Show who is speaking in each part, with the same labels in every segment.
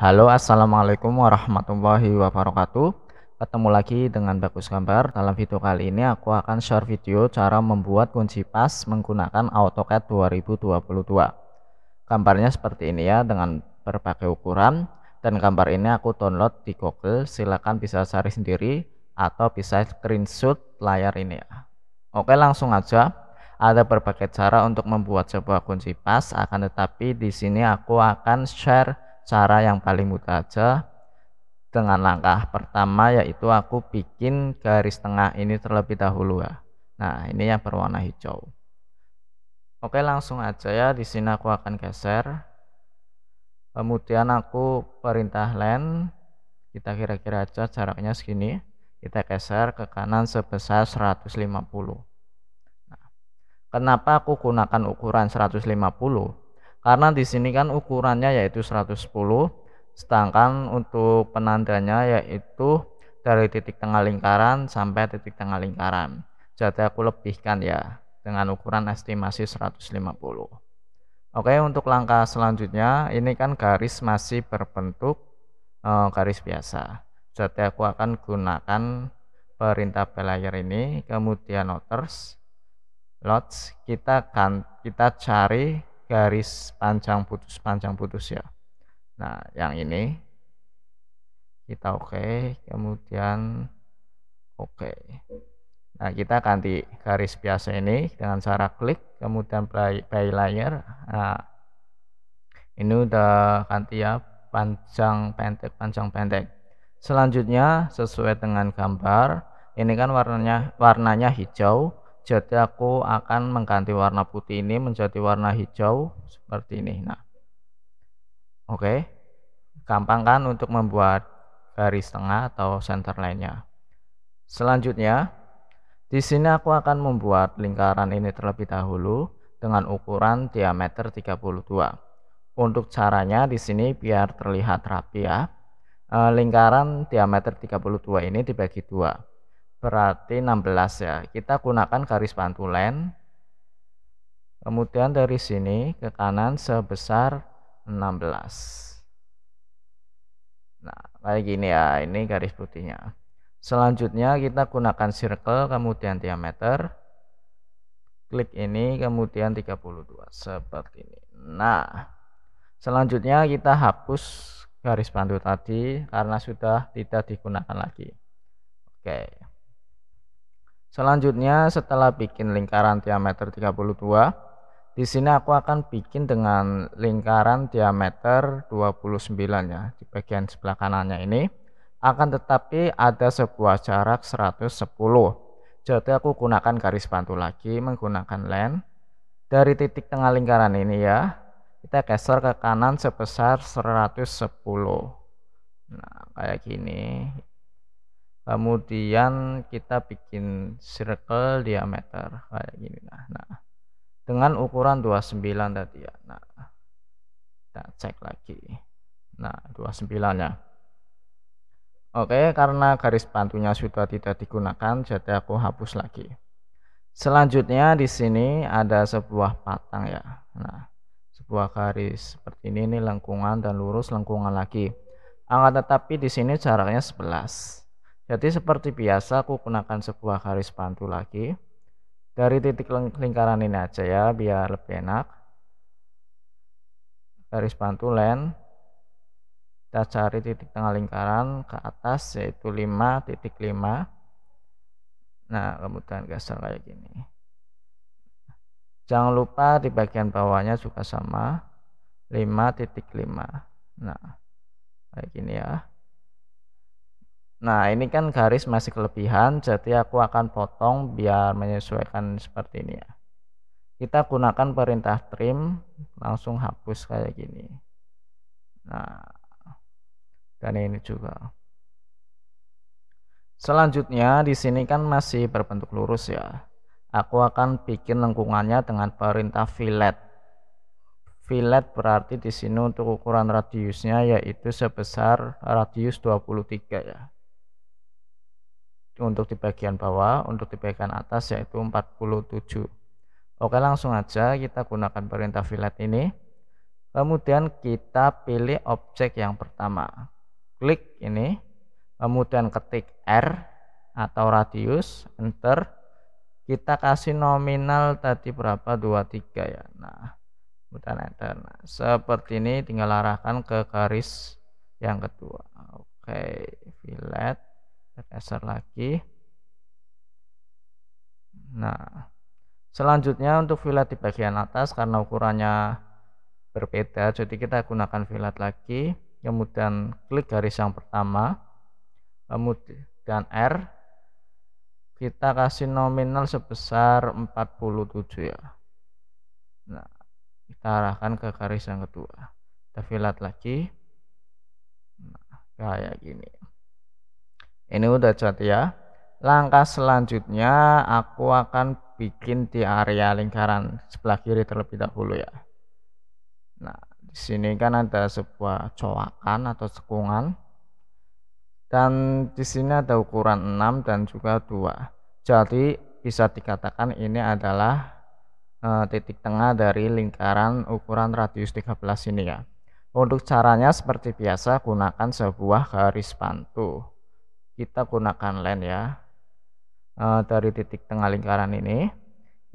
Speaker 1: Halo assalamualaikum warahmatullahi wabarakatuh Ketemu lagi dengan Bagus Gambar Dalam video kali ini aku akan share video cara membuat kunci pas menggunakan AutoCAD 2022 Gambarnya seperti ini ya dengan berbagai ukuran Dan gambar ini aku download di google silahkan bisa cari sendiri Atau bisa screenshot layar ini ya Oke langsung aja ada berbagai cara untuk membuat sebuah kunci pas akan tetapi di sini aku akan share cara yang paling mudah aja dengan langkah pertama yaitu aku bikin garis tengah ini terlebih dahulu ya nah ini yang berwarna hijau oke langsung aja ya di sini aku akan geser kemudian aku perintah len kita kira-kira aja jaraknya segini kita geser ke kanan sebesar 150 nah, kenapa aku gunakan ukuran 150 karena di sini kan ukurannya yaitu 110 sedangkan untuk penandanya yaitu dari titik tengah lingkaran sampai titik tengah lingkaran jadi aku lebihkan ya dengan ukuran estimasi 150 Oke untuk langkah selanjutnya ini kan garis masih berbentuk e, garis biasa jadi aku akan gunakan perintah belayar ini kemudian noters lots kita kan kita cari garis panjang putus panjang putus ya nah yang ini kita oke okay, kemudian oke okay. nah kita ganti garis biasa ini dengan cara klik kemudian by, layer nah ini udah ganti ya panjang pendek panjang pendek selanjutnya sesuai dengan gambar ini kan warnanya warnanya hijau jadi aku akan mengganti warna putih ini menjadi warna hijau seperti ini nah oke okay. gampang kan untuk membuat garis tengah atau center lainnya selanjutnya di sini aku akan membuat lingkaran ini terlebih dahulu dengan ukuran diameter 32 untuk caranya di sini biar terlihat rapi ya eh, lingkaran diameter 32 ini dibagi dua berarti 16 ya kita gunakan garis pantulan kemudian dari sini ke kanan sebesar 16 nah kayak gini ya ini garis putihnya selanjutnya kita gunakan circle kemudian diameter klik ini kemudian 32 seperti ini nah selanjutnya kita hapus garis pantul tadi karena sudah tidak digunakan lagi oke okay. Selanjutnya setelah bikin lingkaran diameter 32, di sini aku akan bikin dengan lingkaran diameter 29 ya di bagian sebelah kanannya ini. Akan tetapi ada sebuah jarak 110. Jadi aku gunakan garis bantu lagi menggunakan len dari titik tengah lingkaran ini ya. Kita geser ke kanan sebesar 110. Nah, kayak gini kemudian kita bikin circle diameter kayak gini nah, nah dengan ukuran 29 tadi ya nah kita cek lagi nah 29 ya oke karena garis bantunya sudah tidak digunakan jadi aku hapus lagi selanjutnya di sini ada sebuah patang ya nah sebuah garis seperti ini ini lengkungan dan lurus lengkungan lagi angka tetapi di sini jaraknya 11 jadi seperti biasa aku gunakan sebuah garis pantu lagi dari titik lingkaran ini aja ya biar lebih enak. Garis pantu len kita cari titik tengah lingkaran ke atas yaitu 5.5 nah kemudian geser kayak gini jangan lupa di bagian bawahnya juga sama 5.5 nah kayak gini ya Nah, ini kan garis masih kelebihan, jadi aku akan potong biar menyesuaikan seperti ini ya. Kita gunakan perintah trim, langsung hapus kayak gini. Nah, dan ini juga. Selanjutnya, di sini kan masih berbentuk lurus ya. Aku akan bikin lengkungannya dengan perintah fillet. Fillet berarti di sini untuk ukuran radiusnya yaitu sebesar radius 23 ya untuk di bagian bawah, untuk di bagian atas yaitu 47. Oke, langsung aja kita gunakan perintah fillet ini. Kemudian kita pilih objek yang pertama. Klik ini, kemudian ketik R atau radius, enter. Kita kasih nominal tadi berapa? 23 ya. Nah, kemudian enter. Nah, seperti ini tinggal arahkan ke garis yang kedua. Oke, fillet geser lagi nah selanjutnya untuk fillet di bagian atas karena ukurannya berbeda jadi kita gunakan fillet lagi kemudian klik garis yang pertama kemudian R kita kasih nominal sebesar 47 ya nah kita arahkan ke garis yang kedua kita fillet lagi nah, kayak gini ini udah cat ya langkah selanjutnya aku akan bikin di area lingkaran sebelah kiri terlebih dahulu ya nah di sini kan ada sebuah coakan atau cekungan dan di sini ada ukuran 6 dan juga 2 jadi bisa dikatakan ini adalah e, titik tengah dari lingkaran ukuran radius 13 ini ya untuk caranya seperti biasa gunakan sebuah garis pantu kita gunakan line ya e, dari titik tengah lingkaran ini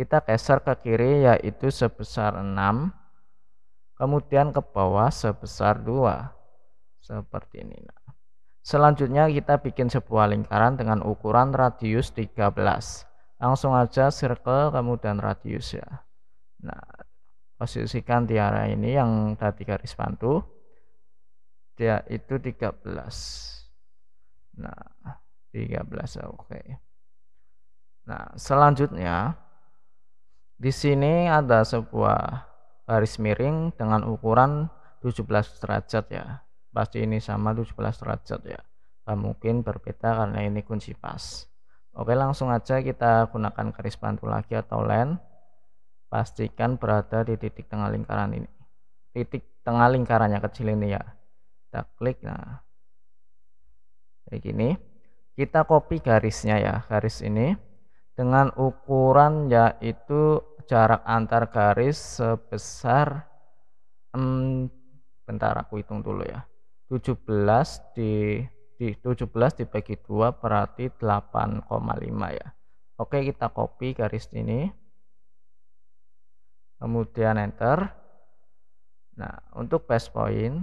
Speaker 1: kita geser ke kiri yaitu sebesar 6 kemudian ke bawah sebesar 2 seperti ini nah. selanjutnya kita bikin sebuah lingkaran dengan ukuran radius 13 langsung aja circle kemudian radius ya nah posisikan tiara ini yang tadi garis bantu yaitu itu 13 Nah, 13 oke. Okay. Nah, selanjutnya di sini ada sebuah garis miring dengan ukuran 17 derajat ya. Pasti ini sama 17 derajat ya. tak mungkin berbeda karena ini kunci pas. Oke, langsung aja kita gunakan garis bantu lagi atau len. Pastikan berada di titik tengah lingkaran ini. Titik tengah lingkarannya kecil ini ya. Kita klik. Nah, kayak gini kita copy garisnya ya garis ini dengan ukuran yaitu jarak antar garis sebesar hmm, bentar aku hitung dulu ya 17 di, di 17 dibagi 2 berarti 8,5 ya oke kita copy garis ini kemudian enter nah untuk base point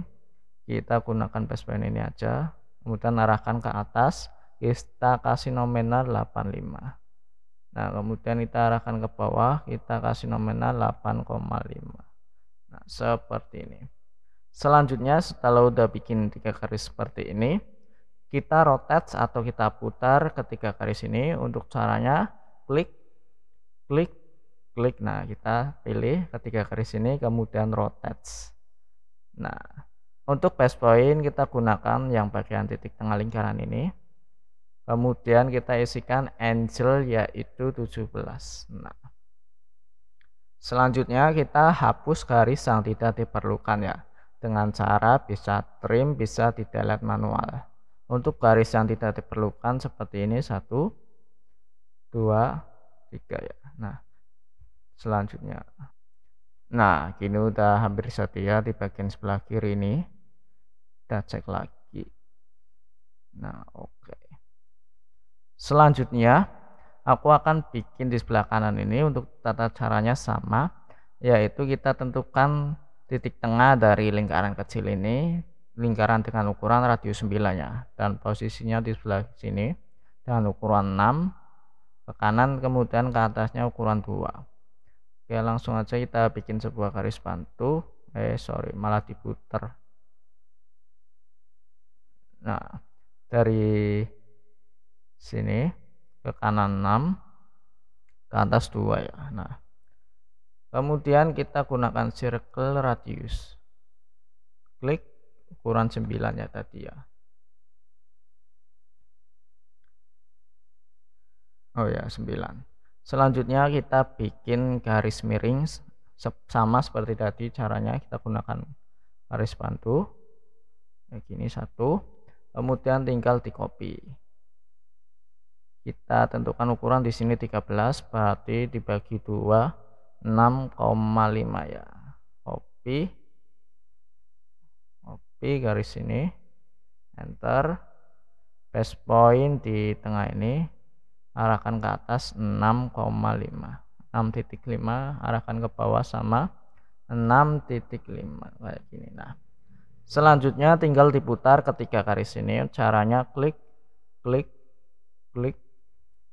Speaker 1: kita gunakan base point ini aja kemudian arahkan ke atas kita kasih nominal 85 Nah, kemudian kita arahkan ke bawah, kita kasih nominal 8,5. Nah, seperti ini. Selanjutnya, setelah udah bikin tiga garis seperti ini, kita rotate atau kita putar ketiga garis ini. Untuk caranya, klik, klik, klik. Nah, kita pilih ketiga garis ini, kemudian rotate. Nah, untuk base point kita gunakan yang bagian titik tengah lingkaran ini. Kemudian kita isikan angel yaitu 17. Nah. Selanjutnya kita hapus garis yang tidak diperlukan ya. Dengan cara bisa trim, bisa di delete manual. Untuk garis yang tidak diperlukan seperti ini 1 2 3 ya. Nah, selanjutnya Nah, kini udah hampir setia di bagian sebelah kiri ini kita cek lagi nah oke okay. selanjutnya aku akan bikin di sebelah kanan ini untuk tata caranya sama yaitu kita tentukan titik tengah dari lingkaran kecil ini lingkaran dengan ukuran radius 9 ya dan posisinya di sebelah sini dengan ukuran 6 ke kanan kemudian ke atasnya ukuran 2 Oke, langsung aja kita bikin sebuah garis bantu. Eh, sorry, malah diputar. Nah, dari sini ke kanan 6 ke atas 2 ya. Nah. Kemudian kita gunakan circle radius. Klik ukuran 9 ya tadi ya. Oh ya, 9. Selanjutnya kita bikin garis miring sama seperti tadi caranya kita gunakan garis bantu. Kayak gini satu kemudian tinggal di copy kita tentukan ukuran di sini 13 berarti dibagi 2 6,5 ya copy copy garis ini, enter base point di tengah ini arahkan ke atas 6,5 6.5 arahkan ke bawah sama 6.5 kayak gini nah Selanjutnya tinggal diputar ketiga garis ini. Caranya klik, klik, klik,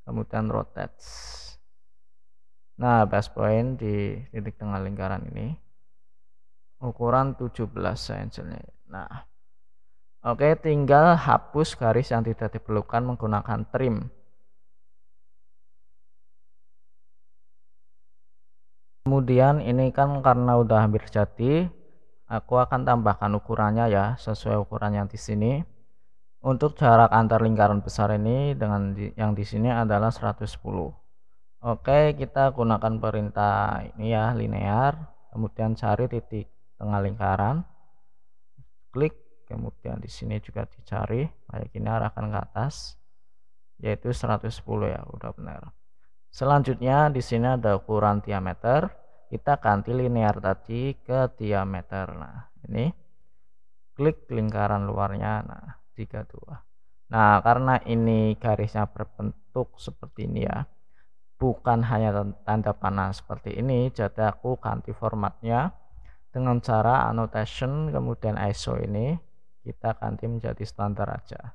Speaker 1: kemudian rotate. Nah, base point di titik tengah lingkaran ini ukuran 17 cm. Nah, oke tinggal hapus garis yang tidak diperlukan menggunakan trim. Kemudian ini kan karena udah hampir jadi, Aku akan tambahkan ukurannya ya sesuai ukuran yang di sini. Untuk jarak antar lingkaran besar ini dengan yang di sini adalah 110. Oke, kita gunakan perintah ini ya linear, kemudian cari titik tengah lingkaran. Klik, kemudian di sini juga dicari kayak gini arahkan ke atas yaitu 110 ya, udah benar. Selanjutnya di sini ada ukuran diameter kita ganti linear tadi ke diameter nah ini klik lingkaran luarnya nah 32 nah karena ini garisnya berbentuk seperti ini ya bukan hanya tanda panah seperti ini jadi aku ganti formatnya dengan cara annotation kemudian ISO ini kita ganti menjadi standar aja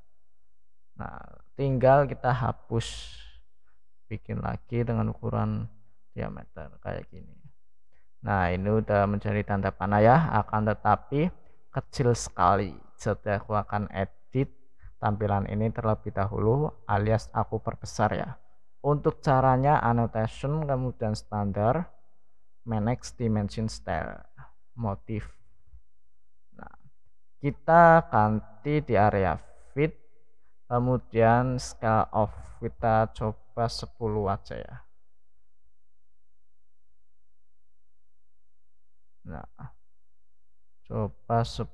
Speaker 1: nah tinggal kita hapus bikin lagi dengan ukuran diameter kayak gini Nah, ini udah menjadi tanda panah ya, akan tetapi kecil sekali. Jadi aku akan edit tampilan ini terlebih dahulu alias aku perbesar ya. Untuk caranya annotation kemudian standar manage dimension style motif. Nah, kita ganti di area fit kemudian scale off kita coba 10 aja ya. Nah, coba 10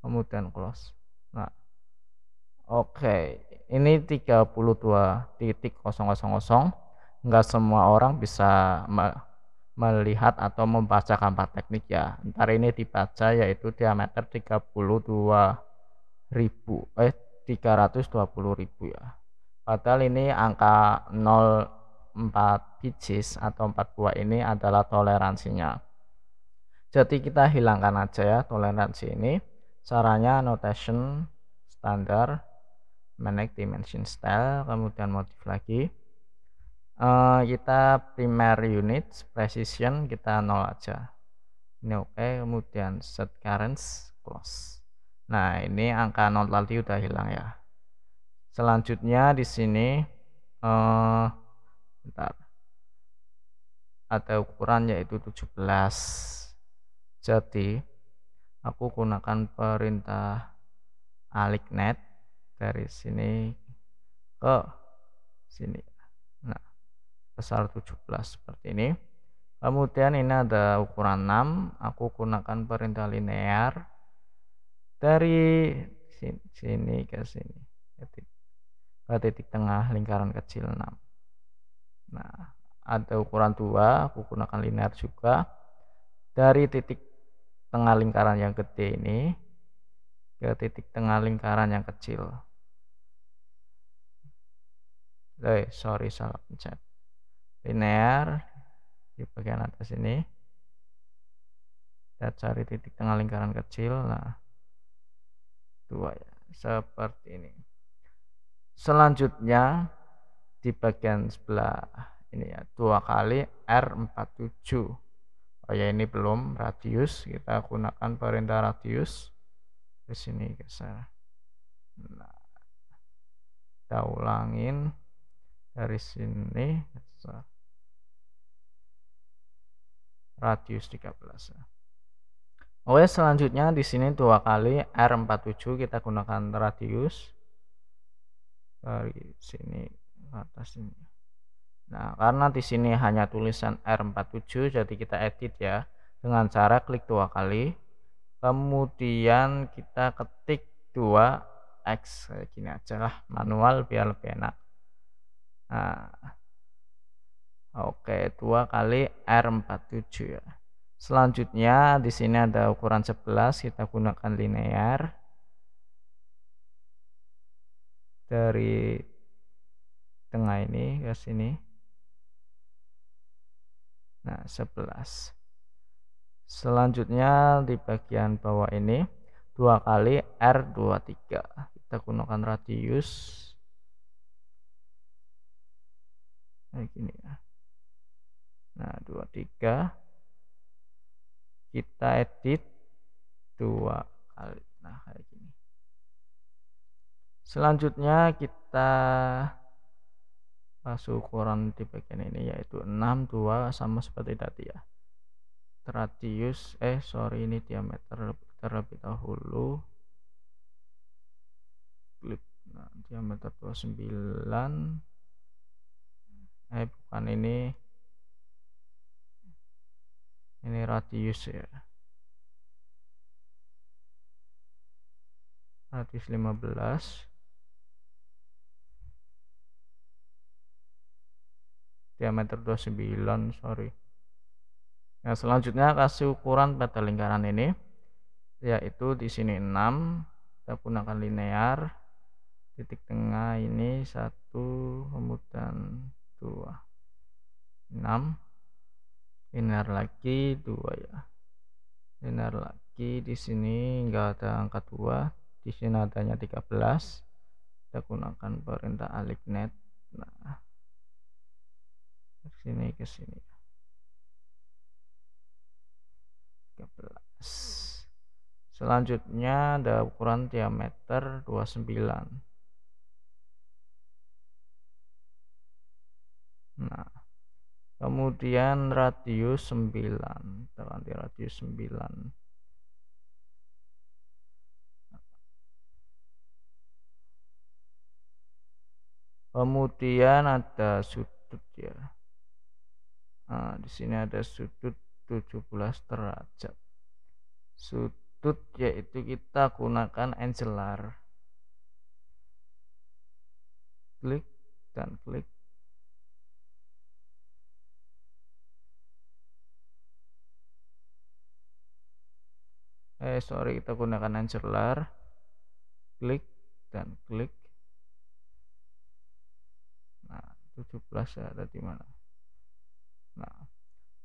Speaker 1: kemudian close. Nah, oke, okay. ini 32.000 enggak semua orang bisa melihat atau membaca gambar teknik ya. Ntar ini dibaca yaitu diameter 32 ribu eh 320 ribu ya. Padahal ini angka 0,4 bijis atau empat buah ini adalah toleransinya. Jadi kita hilangkan aja ya toleransi ini. Caranya notation standar menek dimension style kemudian motif lagi. Uh, kita primary unit precision kita nol aja. Ini oke, okay. kemudian set currents close. Nah, ini angka nol tadi udah hilang ya. Selanjutnya di sini eh uh, bentar ada ukuran yaitu 17 jadi aku gunakan perintah net dari sini ke sini nah besar 17 seperti ini kemudian ini ada ukuran 6 aku gunakan perintah linear dari sini, ke sini ke titik, ke titik tengah lingkaran kecil 6 nah ada ukuran dua aku gunakan linear juga dari titik tengah lingkaran yang gede ini ke titik tengah lingkaran yang kecil eh sorry salah pencet linear di bagian atas ini kita cari titik tengah lingkaran kecil nah dua ya seperti ini selanjutnya di bagian sebelah ini ya dua kali R47 oh ya ini belum radius kita gunakan perintah radius ke sini geser ya. nah, kita ulangin dari sini ya. radius 13 ya. Oke selanjutnya di sini dua kali R47 kita gunakan radius dari sini atas ini Nah, karena di sini hanya tulisan R47 jadi kita edit ya dengan cara klik dua kali. Kemudian kita ketik dua x gini aja lah manual biar lebih enak. Nah, oke, dua kali R47 ya. Selanjutnya di sini ada ukuran 11 kita gunakan linear. Dari tengah ini ke sini Nah, 11. Selanjutnya di bagian bawah ini dua kali R23. Kita gunakan radius kayak gini ya. Nah, 23 kita edit dua kali. Nah, kayak gini. Selanjutnya kita palsu ukuran di bagian ini yaitu 6 2 sama seperti tadi ya radius eh sorry ini diameter terlebih dahulu klik nah, diameter 29 eh bukan ini ini radius ya radius 15 diameter 29 sorry yang nah, selanjutnya kasih ukuran pada lingkaran ini yaitu di sini 6 kita gunakan linear titik tengah ini satu kemudian dua 6 linear lagi dua ya linear lagi di sini enggak ada angka 2 di sini adanya 13 kita gunakan perintah alignet nah ke sini ke sini 13 selanjutnya ada ukuran diameter 29 Nah, kemudian radius 9, kita ganti radius 9. Kemudian ada sudut ya nah, di sini ada sudut 17 derajat sudut yaitu kita gunakan angular klik dan klik eh sorry kita gunakan angular klik dan klik nah tujuh 17 ada di mana Nah,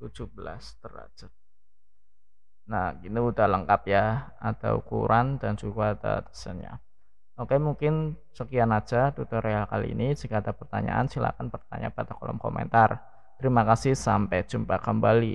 Speaker 1: 17 derajat. Nah, gini udah lengkap ya, ada ukuran dan juga ada desainnya. Oke, mungkin sekian aja tutorial kali ini. Jika ada pertanyaan, silakan bertanya pada kolom komentar. Terima kasih, sampai jumpa kembali.